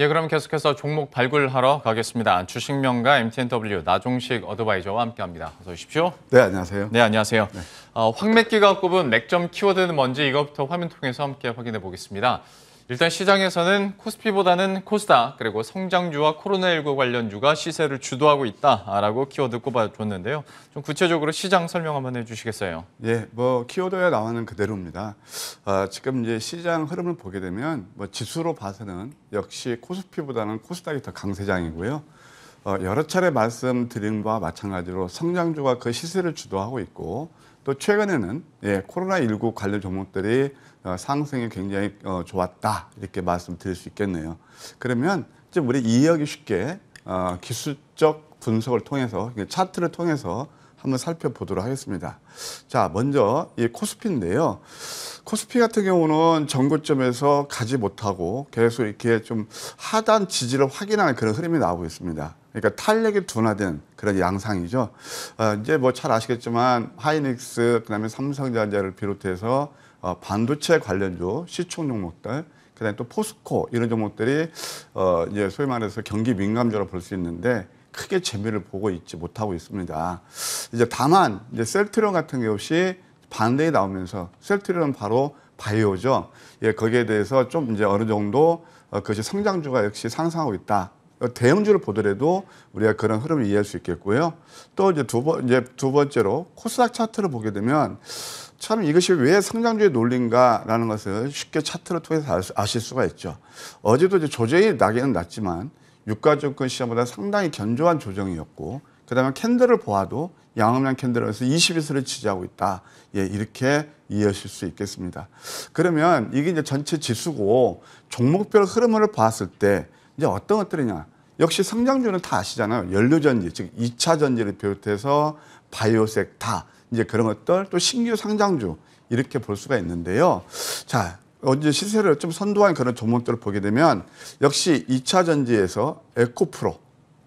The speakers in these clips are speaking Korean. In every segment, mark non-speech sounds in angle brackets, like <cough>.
예, 그럼 계속해서 종목 발굴하러 가겠습니다. 주식명가 MTNW 나종식 어드바이저와 함께합니다. 어서 오십시오. 네, 안녕하세요. 네, 안녕하세요. 네. 어, 황맥기가 꼽은 맥점 키워드는 뭔지 이것부터 화면 통해서 함께 확인해 보겠습니다. 일단 시장에서는 코스피보다는 코스닥 그리고 성장주와 코로나19 관련주가 시세를 주도하고 있다라고 키워드 꼽아줬는데요. 좀 구체적으로 시장 설명 한번 해주시겠어요? 예, 뭐 키워드에 나오는 그대로입니다. 어, 지금 이제 시장 흐름을 보게 되면 뭐 지수로 봐서는 역시 코스피보다는 코스닥이 더 강세장이고요. 어, 여러 차례 말씀드린 바와 마찬가지로 성장주가 그 시세를 주도하고 있고 또 최근에는 예, 코로나19 관련 종목들이 어, 상승이 굉장히 어, 좋았다 이렇게 말씀드릴 수 있겠네요. 그러면 이제 우리 이혁이 쉽게 어, 기술적 분석을 통해서 차트를 통해서 한번 살펴보도록 하겠습니다. 자, 먼저 이 코스피인데요. 코스피 같은 경우는 전고점에서 가지 못하고 계속 이렇게 좀 하단 지지를 확인하는 그런 흐름이 나오고 있습니다. 그러니까 탄력이 둔화된 그런 양상이죠. 어, 이제 뭐 잘 아시겠지만 하이닉스, 그다음에 삼성전자를 비롯해서 어, 반도체 관련주, 시총 종목들, 그다음에 또 포스코 이런 종목들이 어, 이제 소위 말해서 경기 민감주로 볼수 있는데 크게 재미를 보고 있지 못하고 있습니다. 이제 다만 이제 셀트리온 같은 게이 반대에 나오면서 셀트리온 바로 바이오죠. 예, 거기에 대해서 좀 이제 어느 정도 그것이 성장주가 역시 상승하고 있다. 대형주를 보더라도 우리가 그런 흐름을 이해할 수 있겠고요. 또 이제 두 번, 이제 두 번째로 코스닥 차트를 보게 되면 참 이것이 왜 성장주의 논리인가라는 것을 쉽게 차트를 통해서 아실 수가 있죠. 어제도 이제 조정이 나기는 났지만 유가증권 시장보다 상당히 견조한 조정이었고 그다음에 캔들을 보아도 양음양 캔들에서 2 1일선을 지지하고 있다. 예, 이렇게 이해하실 수 있겠습니다. 그러면 이게 이제 전체 지수고 종목별 흐름을 봤을 때 이제 어떤 것들이냐. 역시 성장주는 다 아시잖아요. 연료전지, 즉 2차 전지를 비롯해서 바이오색 다 이제 그런 것들 또 신규 상장주 이렇게 볼 수가 있는데요. 자, 어제 시세를 좀 선도한 그런 종목들을 보게 되면 역시 2차 전지에서 에코프로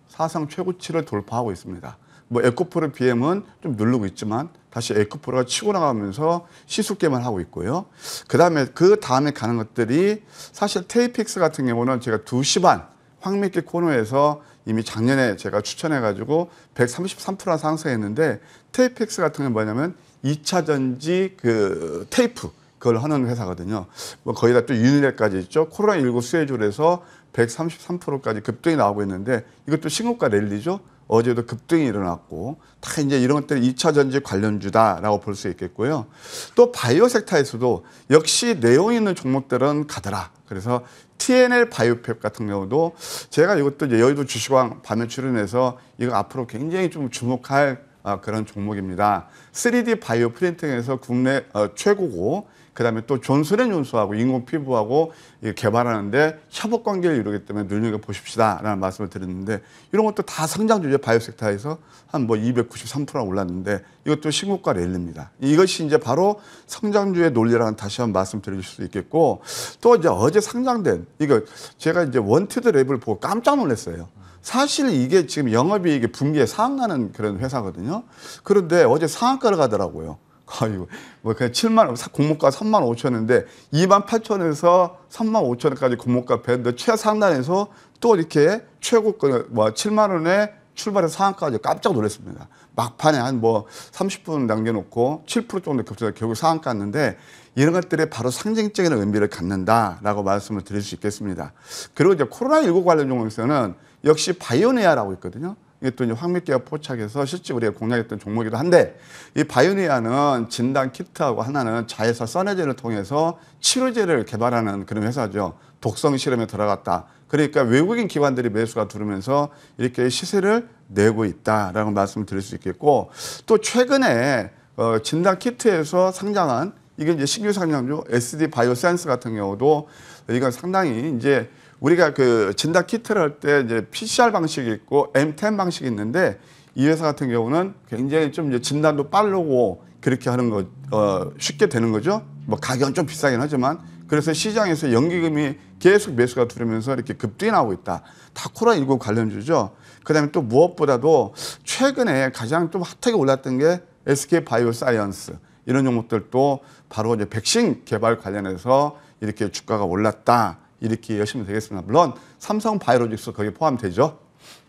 사상 최고치를 돌파하고 있습니다. 뭐 에코프로 BM은 좀 누르고 있지만 다시 에코프로가 치고 나가면서 시수게만 하고 있고요. 그 다음에 그 다음에 가는 것들이 사실 테이픽스 같은 경우는 제가 2시 반 황미끼 코너에서 이미 작년에 제가 추천해가지고 133% 상승했는데 테이픽스 같은 건 뭐냐면 2차 전지 그 테이프 그걸 하는 회사거든요. 뭐 거의 다또 윤일까지 있죠. 코로나19 수혜줄에서 133%까지 급등이 나오고 있는데 이것도 신고가 랠리죠. 어제도 급등이 일어났고 다 이제 이런 것들이 2차 전지 관련주다라고 볼 수 있겠고요. 또 바이오 섹터에서도 역시 내용 있는 종목들은 가더라. 그래서 TNL 바이오팹 같은 경우도 제가 이것도 이제 여의도 주식왕 밤에 출연해서 이거 앞으로 굉장히 좀 주목할 아, 그런 종목입니다. 3D 바이오 프린팅에서 국내 어, 최고고 그다음에 또 존스앤존스하고 인공 피부하고 개발하는데 협업 관계를 이루기 때문에 눈여겨 보십시다라는 말씀을 드렸는데 이런 것도 다 성장 주제 바이오 섹터에서 한 뭐 293%나 올랐는데 이것도 신고가 랠리입니다. 이것이 이제 바로 성장주의 논리라는 다시 한번 말씀드릴 수 있겠고 또 이제 어제 상장된 이거 제가 이제 원티드 랩을 보고 깜짝 놀랐어요. 사실 이게 지금 영업이익이 분기에 상한하는 그런 회사거든요. 그런데 어제 상한가를 가더라고요. 아이고, 뭐 그냥 7만 원, 공모가 3만 5천인데 2만 8천에서 3만 5천까지 공모가 밴드 최상단에서 또 이렇게 최고권 그 뭐 7만 원에 출발해서 상한까지 가 깜짝 놀랐습니다. 막판에 한 뭐 30분 남겨놓고 7% 정도 겹쳐서 결국 상한가 갔는데 이런 것들이 바로 상징적인 의미를 갖는다라고 말씀을 드릴 수 있겠습니다. 그리고 이제 코로나19 관련 종목에서는 역시 바이오네아라고 있거든요. 이게 또 이제 황미계와 포착해서 실제 우리가 공략했던 종목이기도 한데 이 바이오니아는 진단 키트하고 하나는 자회사 써네젠을 통해서 치료제를 개발하는 그런 회사죠. 독성 실험에 들어갔다. 그러니까 외국인 기관들이 매수가 들으면서 이렇게 시세를 내고 있다라고 말씀을 드릴 수 있겠고 또 최근에 어, 진단 키트에서 상장한 이게 이제 신규 상장주 SD 바이오센스 같은 경우도 이건 상당히 이제 우리가 그 진단 키트를 할 때 이제 PCR 방식이 있고 M10 방식이 있는데 이 회사 같은 경우는 굉장히 좀 이제 진단도 빠르고 그렇게 하는 거 어, 쉽게 되는 거죠. 뭐 가격은 좀 비싸긴 하지만 그래서 시장에서 연기금이 계속 매수가 들으면서 이렇게 급등하고 있다. 다 코로나19 관련주죠. 그다음에 또 무엇보다도 최근에 가장 좀 핫하게 올랐던 게 SK 바이오사이언스 이런 종목들도 바로 이제 백신 개발 관련해서 이렇게 주가가 올랐다. 이렇게 여시면 되겠습니다. 물론 삼성 바이오로직스 거기에 포함되죠.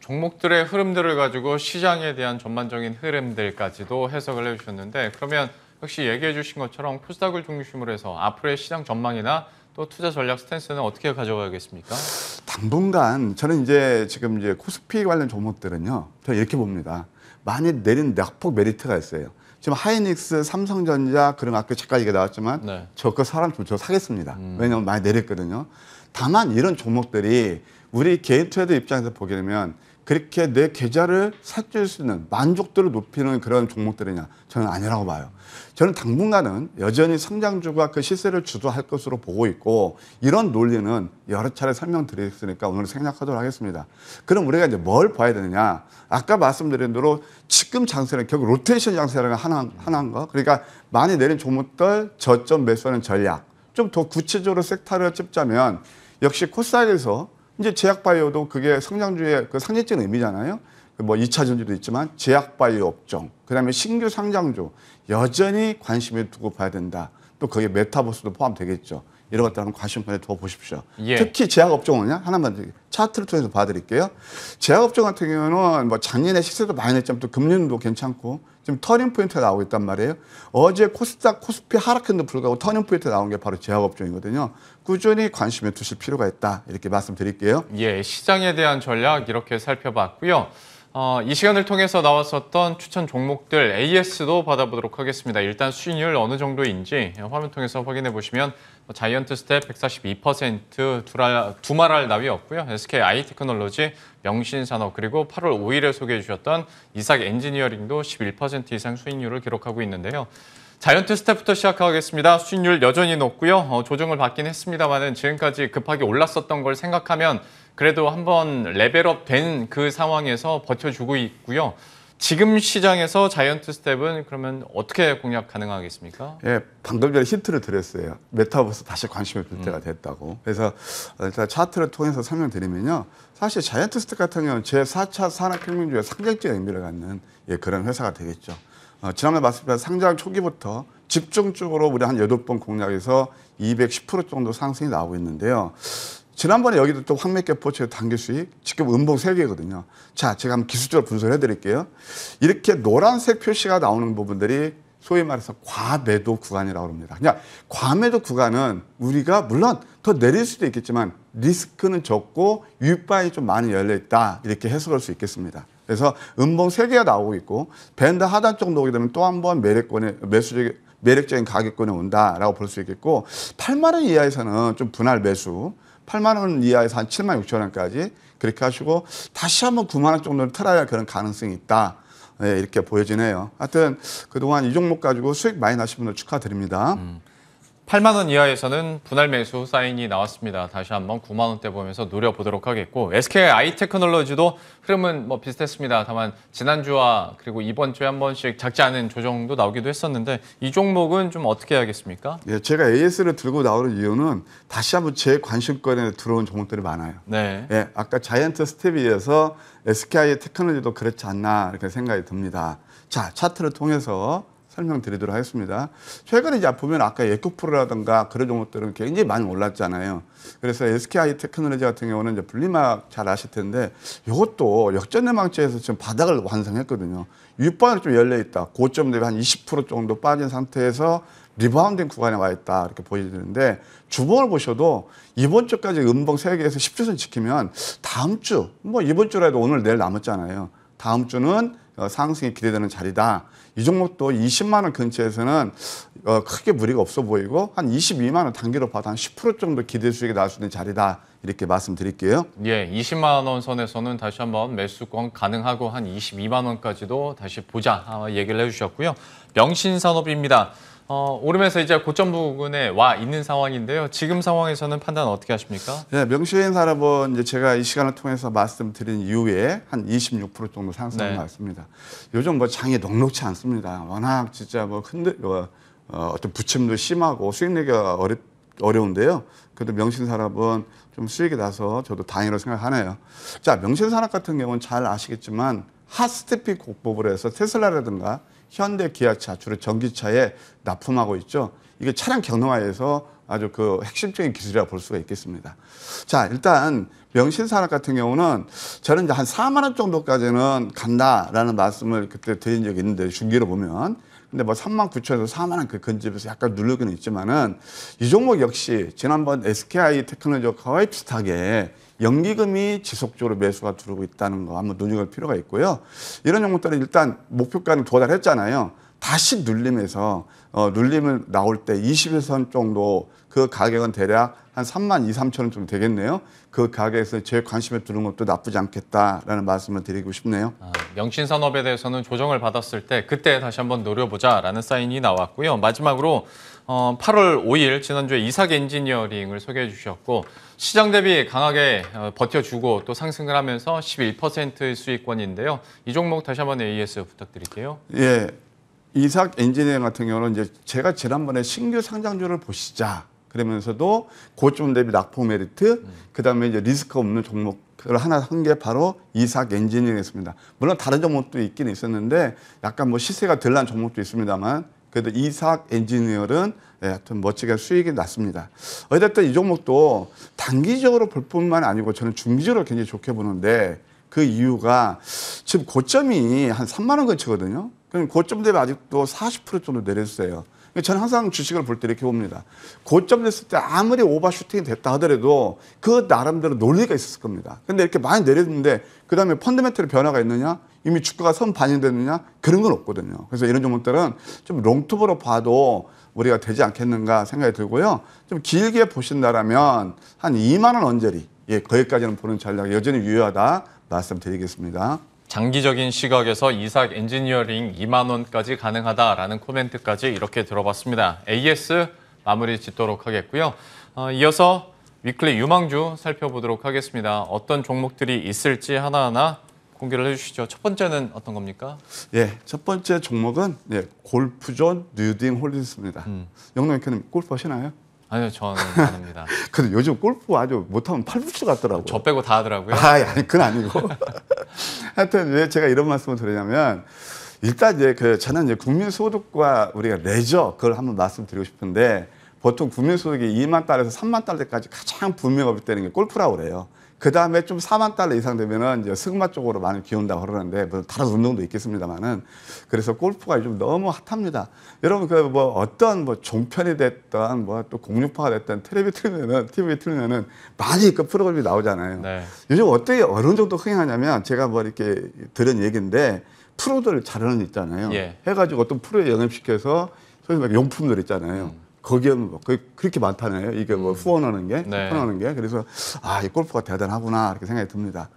종목들의 흐름들을 가지고 시장에 대한 전반적인 흐름들까지도 해석을 해주셨는데 그러면 역시 얘기해 주신 것처럼 코스닥을 중심으로 해서 앞으로의 시장 전망이나 또 투자 전략 스탠스는 어떻게 가져가겠습니까 당분간 저는 이제 지금 이제 코스피 관련 종목들은요. 저는 이렇게 봅니다. 많이 내린 낙폭 메리트가 있어요. 지금 하이닉스, 삼성전자 그런 아까 잠깐 얘기 나왔지만 네. 저그 사람 좀저 사겠습니다. 음. 왜냐하면 많이 내렸거든요. 다만 이런 종목들이 우리 개인 투자들 입장에서 보게 되면 그렇게 내 계좌를 살찔 수 있는 만족도를 높이는 그런 종목들이냐 저는 아니라고 봐요. 저는 당분간은 여전히 성장주가 그 시세를 주도할 것으로 보고 있고 이런 논리는 여러 차례 설명드렸으니까 오늘 생략하도록 하겠습니다. 그럼 우리가 이제 뭘 봐야 되느냐? 아까 말씀드린 대로 지금 장세는 결국 로테이션 장세라는 하나 하나인 거. 그러니까 많이 내린 종목들 저점 매수하는 전략. 좀 더 구체적으로 섹터를 찝자면 역시 코스닥에서 이제 제약바이오도 그게 성장주의 그 상징적인 의미잖아요. 뭐 2차 전지도 있지만 제약바이오 업종, 그 다음에 신규 상장주 여전히 관심을 두고 봐야 된다. 또 거기에 메타버스도 포함되겠죠. 이런 것들 한번 과시문에 더 보십시오. 예. 특히 제약업종은요. 하나만 차트를 통해서 봐드릴게요. 제약업종 같은 경우는 뭐 작년에 식세도 많이 냈지만 또 금년도 괜찮고 지금 터닝포인트가 나오고 있단 말이에요. 어제 코스닥 코스피 하락했는 불구하고 터닝포인트 나온 게 바로 제약업종이거든요. 꾸준히 관심을 두실 필요가 있다. 이렇게 말씀드릴게요. 예, 시장에 대한 전략 이렇게 살펴봤고요. 어, 이 시간을 통해서 나왔었던 추천 종목들 AS도 받아보도록 하겠습니다. 일단 수익률 어느 정도인지 화면 통해서 확인해 보시면 뭐 자이언트 스텝 142%, 두랄, 두말할 나위없고요 SK i 이 테크놀로지, 명신산업, 그리고 8월 5일에 소개해 주셨던 이삭 엔지니어링도 11% 이상 수익률을 기록하고 있는데요. 자이언트 스텝부터 시작하겠습니다. 수익률 여전히 높고요. 어, 조정을 받긴 했습니다만 지금까지 급하게 올랐었던 걸 생각하면 그래도 한번 레벨업 된 그 상황에서 버텨주고 있고요. 지금 시장에서 자이언트 스텝은 그러면 어떻게 공략 가능하겠습니까? 예, 방금 전에 힌트를 드렸어요. 메타버스 다시 관심을 들 음. 때가 됐다고. 그래서 일단 차트를 통해서 설명드리면요. 사실 자이언트 스텝 같은 경우는 제4차 산업혁명주의 상징적인 의미를 갖는 예, 그런 회사가 되겠죠. 어, 지난번에 봤을 상장 초기부터 집중적으로 우리 한여번 공략에서 210% 정도 상승이 나오고 있는데요. 지난번에 여기도 또 황매개포 제단계 수익 지금 음봉 3개거든요. 자, 제가 한번 기술적으로 분석을 해드릴게요. 이렇게 노란색 표시가 나오는 부분들이 소위 말해서 과매도 구간이라고 합니다. 그냥 과매도 구간은 우리가 물론 더 내릴 수도 있겠지만 리스크는 적고 윗바이 좀 많이 열려 있다 이렇게 해석할 수 있겠습니다. 그래서 음봉 3개가 나오고 있고 밴드 하단 쪽 나오게 되면 또 한번 매력권에 매수적 매력적인 가격권에 온다라고 볼 수 있겠고 8만 원 이하에서는 좀 분할 매수 8만 원 이하에서 한 7만 6천 원까지 그렇게 하시고 다시 한번 9만 원 정도를 털어야 그런 가능성이 있다. 네, 이렇게 보여지네요. 하여튼 그동안 이 종목 가지고 수익 많이 나신 분들 축하드립니다. 음. 8만 원 이하에서는 분할 매수 사인이 나왔습니다. 다시 한번 9만 원대 보면서 노려보도록 하겠고 SK i 테크놀로지도 흐름은 뭐 비슷했습니다. 다만 지난주와 그리고 이번 주에 한 번씩 작지 않은 조정도 나오기도 했었는데 이 종목은 좀 어떻게 해야겠습니까? 예, 제가 AS를 들고 나오는 이유는 다시 한번 제 관심권에 들어온 종목들이 많아요. 네. 예, 아까 자이언트 스텝이어서 s k i 테크놀로지도 그렇지 않나 이렇게 생각이 듭니다. 자, 차트를 통해서 설명드리도록 하겠습니다. 최근에 이제 보면 아까 예쿠프로라든가 그런 종목들은 굉장히 많이 올랐잖아요. 그래서 SKI 테크놀로지 같은 경우는 이제 분리막 잘 아실 텐데 이것도 역전내망치에서 지금 바닥을 완성했거든요. 윗방이 좀 열려 있다. 고점 대비 한 20% 정도 빠진 상태에서 리바운딩 구간에 와 있다 이렇게 보여지는데 주봉을 보셔도 이번 주까지 음봉 세개에서 10주선 지키면 다음 주 뭐 이번 주라도 오늘 내일 남았잖아요. 다음 주는 어, 상승이 기대되는 자리다. 이 종목도 20만 원 근처에서는 어, 크게 무리가 없어 보이고 한 22만 원 단기로 봐도 한 10% 정도 기대 수익이 나올 수 있는 자리다. 이렇게 말씀드릴게요. 예, 20만 원 선에서는 다시 한번 매수권 가능하고 한 22만 원까지도 다시 보자 아, 얘기를 해주셨고요. 명신산업입니다. 어, 오름에서 이제 고점 부근에 와 있는 상황인데요. 지금 상황에서는 판단 어떻게 하십니까? 네, 명시인 산업은 이제 제가 이 시간을 통해서 말씀드린 이후에 한 26% 정도 상승을 네. 습니다 요즘 뭐 장이 녹록치 않습니다. 워낙 진짜 뭐 흔들 뭐, 어, 어떤 부침도 심하고 수익 내기가 어렵 어려운데요. 그래도 명신산업은 좀 수익이 나서 저도 다행이라고 생각하네요. 자, 명신산업 같은 경우는 잘 아시겠지만 핫스테픽 곡법을 해서 테슬라라든가 현대 기아차 주로 전기차에 납품하고 있죠. 이게 차량 경로화에서 아주 그 핵심적인 기술이라 고볼 수가 있겠습니다. 자, 일단 명신 산업 같은 경우는 저는 이제 한 4만 원 정도까지는 간다라는 말씀을 그때 드린 적이 있는데 중기로 보면 근데 뭐 3만 9천에서 4만 원그 근접에서 약간 눌르기는 있지만은 이 종목 역시 지난번 SKI 테크놀로지와 비슷하게 연기금이 지속적으로 매수가 들어오고 있다는 거 한번 눈여볼 필요가 있고요. 이런 종목들은 일단 목표가는 도달했잖아요. 다시 눌림에서 어, 눌림을 나올 때 20일선 정도 그 가격은 대략 한 3만 2, 3천 원 정도 되겠네요. 그 가격에서 제 관심에 두는 것도 나쁘지 않겠다라는 말씀을 드리고 싶네요. 아, 명신산업에 대해서는 조정을 받았을 때 그때 다시 한번 노려보자라는 사인이 나왔고요. 마지막으로 어, 8월 5일 지난주에 이삭 엔지니어링을 소개해 주셨고 시장 대비 강하게 어, 버텨주고 또 상승을 하면서 11% 수익권인데요. 이 종목 다시 한번 AS 부탁드릴게요. 예. 이삭 엔지니어링 같은 경우는 이제 제가 지난번에 신규 상장주를 보시자 그러면서도 고점 대비 낙폭 메리트, 음. 그 다음에 이제 리스크 없는 종목을 하나 한 게 바로 이삭 엔지니어링이었습니다. 물론 다른 종목도 있긴 있었는데 약간 뭐 시세가 덜난 종목도 있습니다만 그래도 이삭 엔지니어는 예, 하여튼 멋지게 수익이 났습니다. 어쨌든 이 종목도 단기적으로 볼 뿐만 아니고 저는 중기적으로 굉장히 좋게 보는데 그 이유가 지금 고점이 한 3만 원 근처거든요. 그럼 고점 대비 아직도 40% 정도 내렸어요. 그러니까 저는 항상 주식을 볼 때 이렇게 봅니다. 고점 됐을 때 아무리 오버슈팅이 됐다 하더라도 그 나름대로 논리가 있었을 겁니다. 근데 이렇게 많이 내렸는데 그 다음에 펀드멘털의 변화가 있느냐? 이미 주가가 선 반영됐느냐? 그런 건 없거든요. 그래서 이런 종목들은 좀 롱톱으로 봐도 우리가 되지 않겠는가 생각이 들고요. 좀 길게 보신다라한 2만 원 언저리, 예, 거기까지는 보는 전략이 여전히 유효하다 말씀드리겠습니다. 장기적인 시각에서 이삭 엔지니어링 2만 원까지 가능하다라는 코멘트까지 이렇게 들어봤습니다. AS 마무리 짓도록 하겠고요. 어, 이어서 위클리 유망주 살펴보도록 하겠습니다. 어떤 종목들이 있을지 하나하나 공개를 해주시죠. 첫 번째는 어떤 겁니까? 예, 첫 번째 종목은 예, 골프존 뉴딩 홀딩스입니다. 음. 영남 교님 골프 하시나요? 아니요, 저는 아닙니다. <laughs> 근데 요즘 골프 아주 못하면 팔부치 같더라고요. 저 빼고 다 하더라고요. 아, 예, 아니, 그건 아니고. <laughs> 하여튼 왜 제가 이런 말씀을 드리냐면 일단 이제 그 저는 이제 국민소득과 우리가 레저 그걸 한번 말씀드리고 싶은데 보통 국민소득이 2만 달러에서 3만 달러까지 가장 분명히 되는 게 골프라고 그래요. 그 다음에 좀 4만 달러 이상 되면은 이제 승마 쪽으로 많이 기운다고 그러는데 뭐 다른 운동도 있겠습니다만은 그래서 골프가 좀 너무 핫합니다. 여러분 그 뭐 어떤 뭐 종편이 됐던 뭐 또공유파가 됐던 테레비 틀면은 TV 틀면은 많이 그 프로그램이 나오잖아요. 네. 요즘 어떻게 어느 정도 흥행하냐면 제가 뭐 이렇게 들은 얘기인데 프로들 자르는 있잖아요. 예. 해가지고 어떤 프로에 영입시켜서 소위 말 용품들 있잖아요. 음. 거기에 뭐 그, 그렇게 많다네요. 이게 뭐 음. 후원하는 게, 후원하는 네. 게. 그래서 아, 이 골프가 대단하구나 이렇게 생각이 듭니다.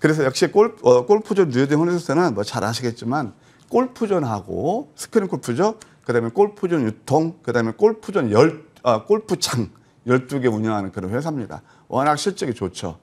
그래서 역시 골프, 어, 골프존 뉴욕 홀리스는 뭐 잘 아시겠지만 골프존하고 스크린 골프죠. 그다음에 골프존 유통, 그다음에 골프존 열 아, 골프창 12개 운영하는 그런 회사입니다. 워낙 실적이 좋죠.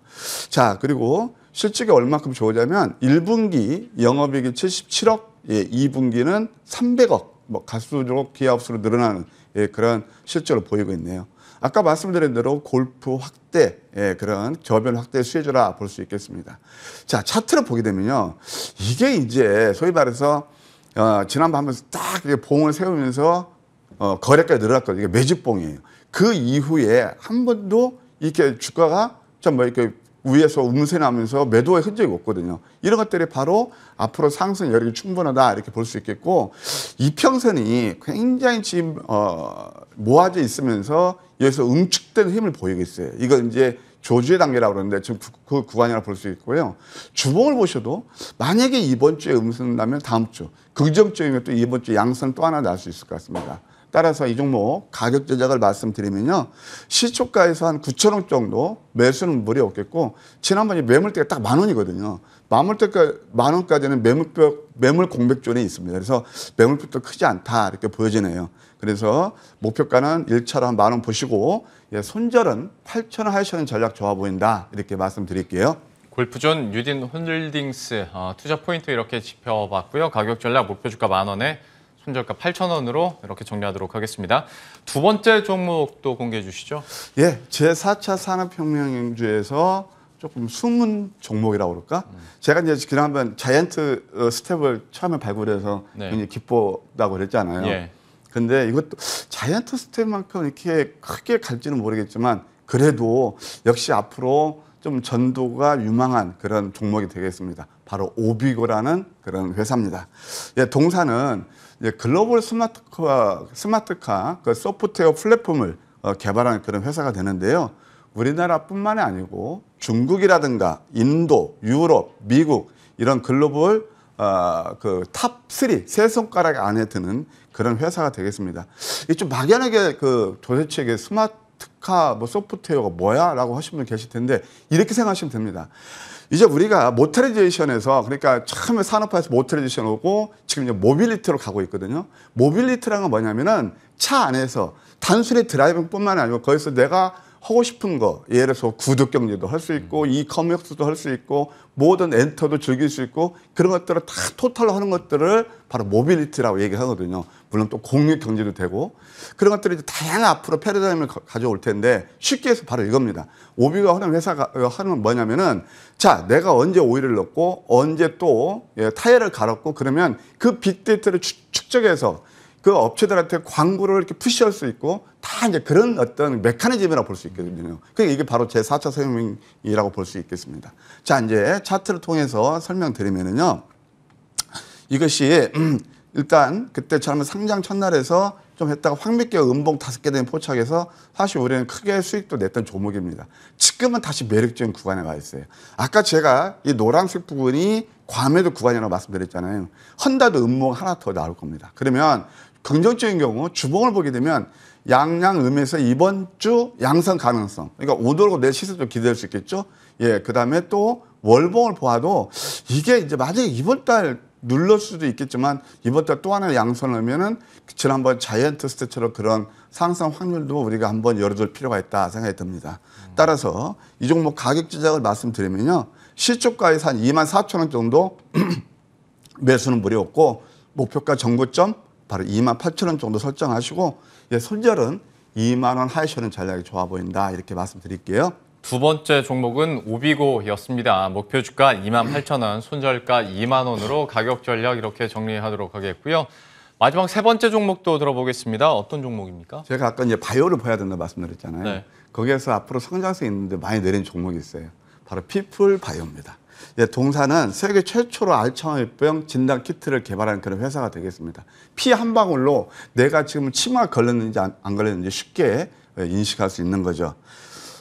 자, 그리고 실적이 얼마큼 좋으냐면 1분기 영업이익이 77억, 예, 2분기는 300억, 뭐 가수로 기하업수로 늘어나는 예, 그런 실적으로 보이고 있네요. 아까 말씀드린 대로 골프 확대, 예, 그런 저변 확대 수혜주라 볼 수 있겠습니다. 자, 차트를 보게 되면요. 이게 이제 소위 말해서 어, 지난번 하면서 딱 이렇게 봉을 세우면서 어, 거래가 늘어났거든요. 이게 매집봉이에요. 그 이후에 한 번도 이렇게 주가가 좀 뭐 이렇게 위에서 움새 나면서 매도의 흔적이 없거든요. 이런 것들이 바로 앞으로 상승 여력이 충분하다 이렇게 볼 수 있겠고 이평선이 굉장히 지금 어, 모아져 있으면서 여기서 응축된 힘을 보이고 어요 이건 이제 조주의 단계라고 그러는데 지금 그 구간이라 볼수 있고요. 주봉을 보셔도 만약에 이번 주에 음승 나면 다음 주 긍정적이면 또 이번 주 양선 또 하나 날 수 있을 것 같습니다. 따라서 이 종목 가격 조작을 말씀드리면요. 시초가에서 한 9천 원 정도 매수는 무리 없겠고 지난번에 매물대가 딱 만 원이거든요. 마물대가 만 원까지는 매물 매물 공백존에 있습니다. 그래서 매물표도 크지 않다 이렇게 보여지네요. 그래서 목표가는 1차로 한 만 원 보시고 예, 손절은 8천 원 하시는 전략 좋아 보인다 이렇게 말씀드릴게요. 골프존 뉴딘 홀딩스 어, 투자 포인트 이렇게 지켜봤고요 가격 전략 목표 주가 만 원에 손절가 8,000원으로 이렇게 정리하도록 하겠습니다. 두 번째 종목도 공개해 주시죠. 예, 제4차 산업혁명주에서 조금 숨은 종목이라고 그럴까? 음. 제가 이제 지난번 자이언트 어, 스텝을 처음에 발굴해서 네. 굉장히 기쁘다고 그랬잖아요. 예. 근데 이것도 자이언트 스텝만큼 이렇게 크게 갈지는 모르겠지만 그래도 역시 앞으로 좀 전도가 유망한 그런 종목이 되겠습니다. 바로 오비고라는 그런 회사입니다. 예, 동사는 이제 글로벌 스마트카, 스마트카 그 소프트웨어 플랫폼을 어, 개발한 그런 회사가 되는데요. 우리나라뿐만이 아니고 중국이라든가 인도, 유럽, 미국 이런 글로벌 어, 아, 그탑 3, 세 손가락 안에 드는 그런 회사가 되겠습니다. 이좀 막연하게 그 도대체 이게 스마트카 뭐 소프트웨어가 뭐야? 라고 하시는 분 계실 텐데 이렇게 생각하시면 됩니다. 이제 우리가 모터리제이션에서 그러니까 처음에 산업화에서 모터리제이션 오고 지금 이제 모빌리티로 가고 있거든요. 모빌리티라는 건 뭐냐면은 차 안에서 단순히 드라이빙뿐만 아니고 거기서 내가 하고 싶은 거 예를 들어서 구독 경제도 할 수 있고 음. 이커머스도 할 수 있고 모든 엔터도 즐길 수 있고 그런 것들을 다 토탈로 하는 것들을 바로 모빌리티라고 얘기하거든요. 물론 또 공유 경제도 되고 그런 것들이 이제 다양한 앞으로 패러다임을 가져올 텐데 쉽게 해서 바로 이겁니다. 오비가 하는 회사가 어, 하는 뭐냐면은 자 내가 언제 오일을 넣고 언제 또 예, 타이어를 갈았고 그러면 그 빅데이터를 축적해서 그 업체들한테 광고를 이렇게 푸시할 수 있고 다 이제 그런 어떤 메커니즘이라고 볼 수 있거든요. 그러니까 이게 바로 제 4차 생명이라고 볼 수 있겠습니다. 자 이제 차트를 통해서 설명드리면은요. 이것이 음, <clears throat> 일단 그때처럼 상장 첫날에서 좀 했다가 황미기가 음봉 다섯 개 되는 포착에서 사실 우리는 크게 수익도 냈던 조목입니다 지금은 다시 매력적인 구간에 와 있어요. 아까 제가 이 노란색 부분이 과매도 구간이라고 말씀드렸잖아요. 헌다도 음봉 하나 더 나올 겁니다. 그러면 긍정적인 경우 주봉을 보게 되면 양양음에서 이번 주 양성 가능성. 그러니까 오돌고내 시세도 기대할 수 있겠죠. 예, 그 다음에 또 월봉을 보아도 이게 이제 만약에 이번 달 눌렀 수도 있겠지만 이번 달 또 하나 양선을 하면은 지난번 자이언트 스테처럼 그런 상승 확률도 우리가 한번 열어둘 필요가 있다 생각이 듭니다. 따라서 이 종목 가격 지작을 말씀드리면요. 실적가에서한 2만 4천 원 정도 <clears throat> 매수는 무료였고 목표가 정구점 바로 2만 8천 원 정도 설정하시고 예, 손절은 2만 원 하이셔는 전략이 좋아 보인다 이렇게 말씀드릴게요. 두 번째 종목은 오비고였습니다. 목표 주가 2만 8천 원, 손절가 2만 원으로 가격 전략 이렇게 정리하도록 하겠고요. 마지막 세 번째 종목도 들어보겠습니다. 어떤 종목입니까? 제가 아까 이제 바이오를 봐야 된다 말씀드렸잖아요. 네. 거기에서 앞으로 성장세 있는데 많이 내린 종목이 있어요. 바로 피플 바이오입니다. 예, 동사는 세계 최초로 알츠하이머병 진단 키트를 개발한 그런 회사가 되겠습니다. 피 한 방울로 내가 지금 치마 걸렸는지 안, 안 걸렸는지 쉽게 인식할 수 있는 거죠.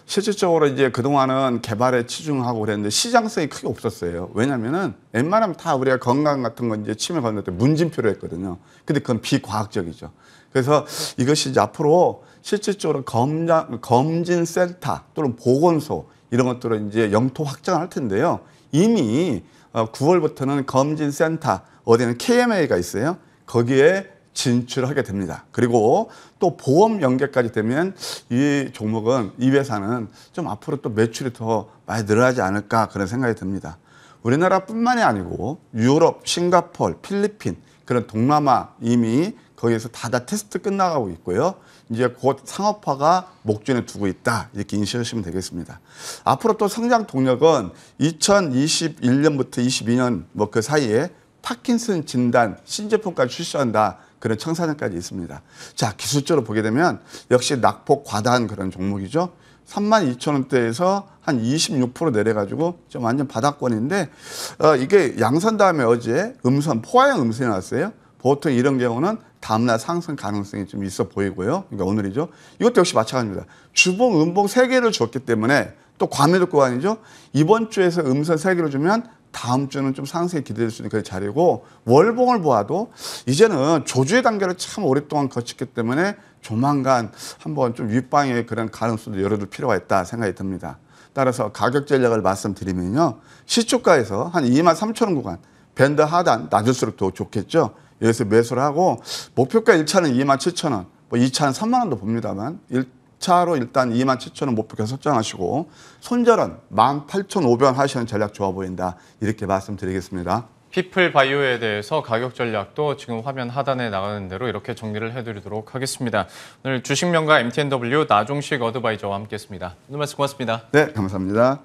실질적으로 이제 그동안은 개발에 치중하고 그랬는데 시장성이 크게 없었어요. 왜냐면은 웬만하면 다 우리가 건강 같은 건 이제 치매 건널 때 문진표로 했거든요. 근데 그건 비과학적이죠. 그래서 이것이 이제 앞으로 실질적으로 검장, 검진센터 또는 보건소 이런 것들은 이제 영토 확장할 텐데요. 이미 9월부터는 어, 검진센터 어디는 KMA가 있어요. 거기에 진출하게 됩니다. 그리고 또 보험 연계까지 되면 이 종목은 이 회사는 좀 앞으로 또 매출이 더 많이 늘어나지 않을까 그런 생각이 듭니다. 우리나라뿐만이 아니고 유럽, 싱가폴, 필리핀 그런 동남아 이미 거기에서 다다 테스트 끝나가고 있고요. 이제 곧 상업화가 목전에 두고 있다 이렇게 인식하시면 되겠습니다. 앞으로 또 성장 동력은 2021년부터 22년 뭐 그 사이에 파킨슨 진단 신제품까지 출시한다 그런 청사진까지 있습니다. 자, 기술적으로 보게 되면 역시 낙폭 과다한 그런 종목이죠. 32,000원대에서 한 26% 내려가지고 좀 완전 바닥권인데 어, 이게 양선 다음에 어제 음선, 포화형 음선이 나왔어요. 보통 이런 경우는 다음날 상승 가능성이 좀 있어 보이고요. 그러니까 오늘이죠. 이것도 역시 마찬가지입니다. 주봉, 음봉 세개를 줬기 때문에 또 과밀도 구간이죠. 이번 주에서 음선 세개로 주면 다음 주는 좀 상세히 기대될 수 있는 그 자리고 월봉을 보아도 이제는 조주의 단계를 참 오랫동안 거쳤기 때문에 조만간 한번 좀 윗방의 그런 가능성도 열어둘 필요가 있다 생각이 듭니다. 따라서 가격 전략을 말씀드리면요. 시초가에서 한 2만 3천 원 구간, 밴드 하단 낮을수록 더 좋겠죠. 여기서 매수를 하고 목표가 1차는 2만 7천 원, 뭐 2차는 3만 원도 봅니다만 차로 일단 2만 7천 원 목표가 설정하시고 손절은 1만 8천 5백 원 하시는 전략 좋아 보인다. 이렇게 말씀드리겠습니다. 피플 바이오에 대해서 가격 전략도 지금 화면 하단에 나가는 대로 이렇게 정리를 해드리도록 하겠습니다. 오늘 주식명가 MTNW 나종식 어드바이저와 함께했습니다. 오늘 말씀 고맙습니다. 네, 감사합니다.